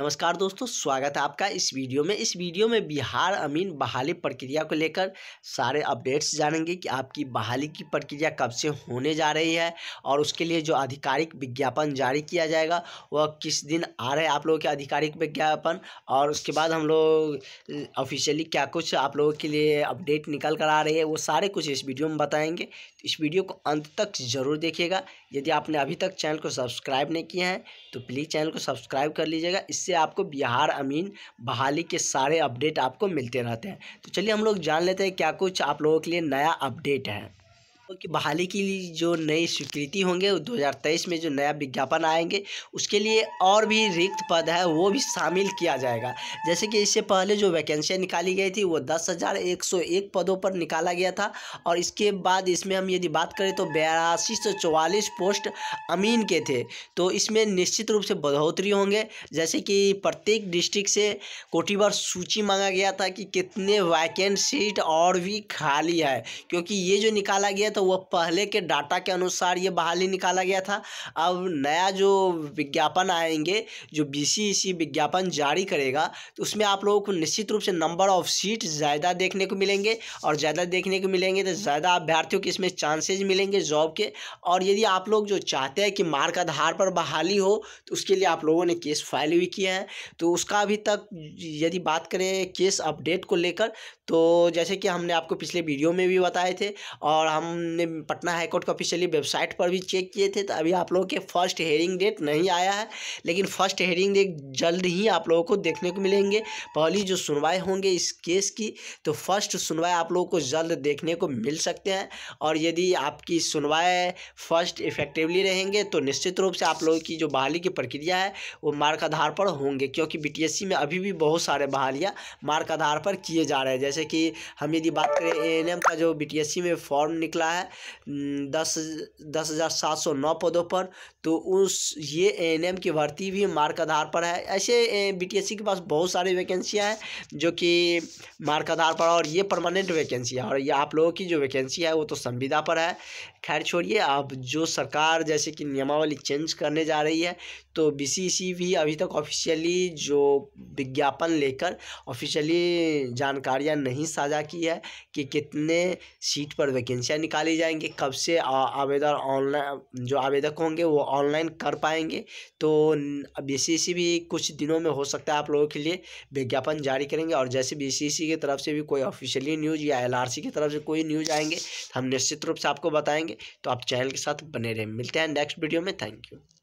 नमस्कार दोस्तों स्वागत है आपका इस वीडियो में इस वीडियो में बिहार अमीन बहाली प्रक्रिया को लेकर सारे अपडेट्स जानेंगे कि आपकी बहाली की प्रक्रिया कब से होने जा रही है और उसके लिए जो आधिकारिक विज्ञापन जारी किया जाएगा वह किस दिन आ रहे हैं आप लोगों के आधिकारिक विज्ञापन और उसके बाद हम लोग ऑफिशियली क्या कुछ आप लोगों के लिए अपडेट निकल कर आ रही है वो सारे कुछ इस वीडियो में बताएँगे तो इस वीडियो को अंत तक ज़रूर देखिएगा यदि आपने अभी तक चैनल को सब्सक्राइब नहीं किया है तो प्लीज़ चैनल को सब्सक्राइब कर लीजिएगा इससे इससे आपको बिहार अमीन बहाली के सारे अपडेट आपको मिलते रहते हैं तो चलिए हम लोग जान लेते हैं क्या कुछ आप लोगों के लिए नया अपडेट है की बहाली की जो नई स्वीकृति होंगे 2023 में जो नया विज्ञापन आएंगे उसके लिए और भी रिक्त पद है वो भी शामिल किया जाएगा जैसे कि इससे पहले जो वैकेंसियाँ निकाली गई थी वो दस हज़ार एक सौ एक पदों पर निकाला गया था और इसके बाद इसमें हम यदि बात करें तो बयासी सौ चौवालीस पोस्ट अमीन के थे तो इसमें निश्चित रूप से बढ़ोतरी होंगे जैसे कि प्रत्येक डिस्ट्रिक्ट से बार सूची मांगा गया था कि कितने वैकेंट सीट और भी खाली है क्योंकि ये जो निकाला गया था तो वह पहले के डाटा के अनुसार ये बहाली निकाला गया था अब नया जो विज्ञापन आएंगे जो बी सी विज्ञापन जारी करेगा तो उसमें आप लोगों को निश्चित रूप से नंबर ऑफ सीट ज़्यादा देखने को मिलेंगे और ज़्यादा देखने को मिलेंगे तो ज़्यादा अभ्यर्थियों के इसमें चांसेज मिलेंगे जॉब के और यदि आप लोग जो चाहते हैं कि मार्क आधार पर बहाली हो तो उसके लिए आप लोगों ने केस फाइल भी किया है तो उसका अभी तक यदि बात करें केस अपडेट को लेकर तो जैसे कि हमने आपको पिछले वीडियो में भी बताए थे और हम ने पटना हाईकोर्ट का ऑफिशियली वेबसाइट पर भी चेक किए थे तो अभी आप लोगों के फर्स्ट हेयरिंग डेट नहीं आया है लेकिन फर्स्ट हेयरिंग डेट जल्द ही आप लोगों को देखने को मिलेंगे पहली जो सुनवाई होंगे इस केस की तो फर्स्ट सुनवाई आप लोगों को जल्द देखने को मिल सकते हैं और यदि आपकी सुनवाई फर्स्ट इफेक्टिवली रहेंगे तो निश्चित रूप से आप लोगों की जो बहाली की प्रक्रिया है वो मार्क आधार पर होंगे क्योंकि बी में अभी भी बहुत सारे बहालियाँ मार्क आधार पर किए जा रहे हैं जैसे कि हम यदि बात करें ए का जो बी में फॉर्म निकला है है दस दस हज़ार सात सौ नौ पदों पर तो उस ये एम की भर्ती भी मार्क आधार पर है ऐसे बीटीएससी के पास बहुत सारी वैकेंसियाँ हैं जो कि मार्क आधार पर और ये परमानेंट वैकेंसी है और ये आप लोगों की जो वैकेंसी है वो तो संविदा पर है खैर छोड़िए अब जो सरकार जैसे कि नियमावली चेंज करने जा रही है तो सी भी अभी तक ऑफिशियली जो विज्ञापन लेकर ऑफिशियली जानकारियां नहीं साझा की है कि कितने सीट पर वैकेंसियाँ निकाल निकाली जाएंगे कब से आवेदन ऑनलाइन जो आवेदक होंगे वो ऑनलाइन कर पाएंगे तो बी भी कुछ दिनों में हो सकता है आप लोगों के लिए विज्ञापन जारी करेंगे और जैसे बी की तरफ से भी कोई ऑफिशियली न्यूज़ या एल की तरफ से कोई न्यूज़ आएंगे हम निश्चित रूप से आपको बताएंगे तो आप चैनल के साथ बने रहें मिलते हैं नेक्स्ट वीडियो में थैंक यू